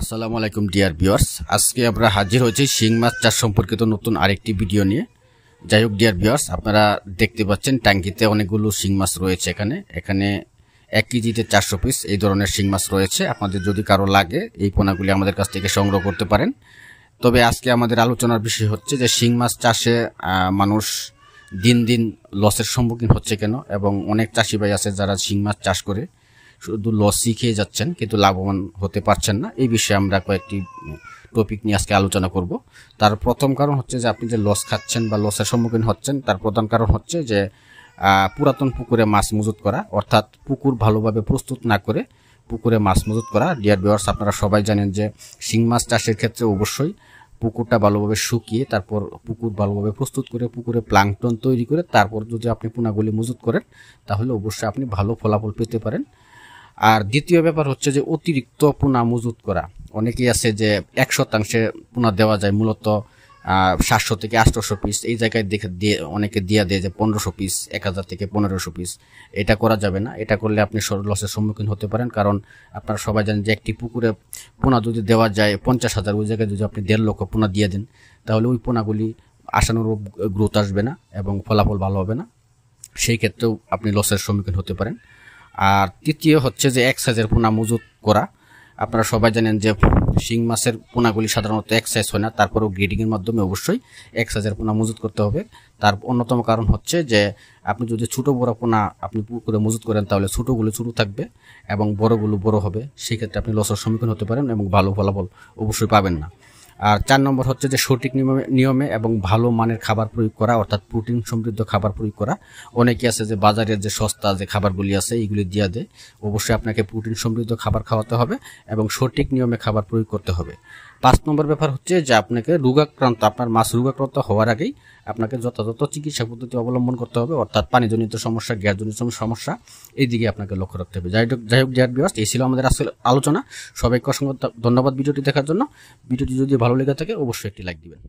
আসসালামু আলাইকুম dear viewers আজকে আমরা হাজির হয়েছি শিং মাছ চাষ সম্পর্কিত নতুন আরেকটি ভিডিও নিয়ে যাই হোক ডিয়ার ভিউয়ার্স আপনারা দেখতে পাচ্ছেন ট্যাঙ্কিতে অনেকগুলো শিং মাছ রয়েছে এখানে এখানে এক কেজিতে চারশো পিস এই ধরনের শিং মাছ রয়েছে আপনাদের যদি কারো লাগে এই পোনাগুলি আমাদের কাছ থেকে সংগ্রহ করতে পারেন তবে আজকে আমাদের আলোচনার বিষয় হচ্ছে যে শিং মাছ চাষে মানুষ দিন দিন লসের সম্মুখীন হচ্ছে কেন এবং অনেক চাষিবাই আছে যারা শিং মাছ চাষ করে শুধু লসই খেয়ে যাচ্ছেন কিন্তু লাভবান হতে পারছেন না এই বিষয়ে আমরা কয়েকটি টপিক নিয়ে আজকে আলোচনা করব তার প্রথম কারণ হচ্ছে যে আপনি যে লস খাচ্ছেন বা লসের সম্মুখীন হচ্ছেন তার প্রধান কারণ হচ্ছে যে পুরাতন পুকুরে মাছ মজুত করা অর্থাৎ পুকুর ভালোভাবে প্রস্তুত না করে পুকুরে মাছ মজুত করা ডিয়ার বিওয়ার্স আপনারা সবাই জানেন যে শিং মাছ চাষের ক্ষেত্রে অবশ্যই পুকুরটা ভালোভাবে শুকিয়ে তারপর পুকুর ভালোভাবে প্রস্তুত করে পুকুরে প্লাংটন তৈরি করে তারপর যদি আপনি পোনাগুলি মজুত করেন তাহলে অবশ্যই আপনি ভালো ফলাফল পেতে পারেন আর দ্বিতীয় ব্যাপার হচ্ছে যে অতিরিক্ত পোনা মজুত করা অনেকেই আছে যে এক শতাংশে পোনা দেওয়া যায় মূলত সাতশো থেকে আটশোশো পিস এই জায়গায় দেখে দিয়ে অনেকে দেওয়া দেয় যে পনেরোশো পিস এক হাজার থেকে পনেরোশো পিস এটা করা যাবে না এটা করলে আপনি লসের সম্মুখীন হতে পারেন কারণ আপনারা সবাই জানেন যে একটি পুকুরে পোনা যদি দেওয়া যায় পঞ্চাশ হাজার ওই জায়গায় যদি আপনি দেড় লক্ষ পোনা দিয়ে দেন তাহলে ওই পোনাগুলি আশানুরূপ গ্রোথ আসবে না এবং ফলাফল ভালো হবে না সেই ক্ষেত্রেও আপনি লসের সম্মুখীন হতে পারেন আর তৃতীয় হচ্ছে যে এক সাইজের পোনা মজুত করা আপনারা সবাই জানেন যে শিং মাছের পোনাগুলি সাধারণত এক সাইজ হয় না তারপরেও গ্রিডিংয়ের মাধ্যমে অবশ্যই এক সাইজের পোনা মজুত করতে হবে তার অন্যতম কারণ হচ্ছে যে আপনি যদি ছোটো বড় পোনা আপনি পুকুরে মজুত করেন তাহলে ছোটোগুলো ছোটো থাকবে এবং বড়গুলো বড় হবে সেক্ষেত্রে আপনি লসের সম্মুখীন হতে পারেন এবং ভালো ফলাফল অবশ্যই পাবেন না আর চার নম্বর হচ্ছে যে সঠিক নিয়মে নিয়মে এবং ভালো মানের খাবার প্রয়োগ করা অর্থাৎ প্রোটিন সমৃদ্ধ খাবার প্রয়োগ করা অনেকে আছে যে বাজারের যে সস্তা যে খাবারগুলি আছে এইগুলি দিয়ে দেয় অবশ্যই আপনাকে প্রোটিন সমৃদ্ধ খাবার খাওয়াতে হবে এবং সঠিক নিয়মে খাবার প্রয়োগ করতে হবে পাঁচ নম্বর ব্যাপার হচ্ছে যে আপনাকে রোগাক্রান্ত আপনার মাছ রোগাক্রান্ত হওয়ার আগেই আপনাকে যথাযথ চিকিৎসা পদ্ধতি অবলম্বন করতে হবে অর্থাৎ পানিজনিত সমস্যা গ্যাসজনিত সমস্যা এই দিকে আপনাকে লক্ষ্য রাখতে হবে যাই হোক যাই হোক ডিয়ার বিভাস এই ছিল আমাদের আসলে আলোচনা সবাইকে অসংখ্য ধন্যবাদ ভিডিওটি দেখার জন্য ভিডিওটি যদি ভালো লেগে থাকে অবশ্যই একটি লাইক দিবেন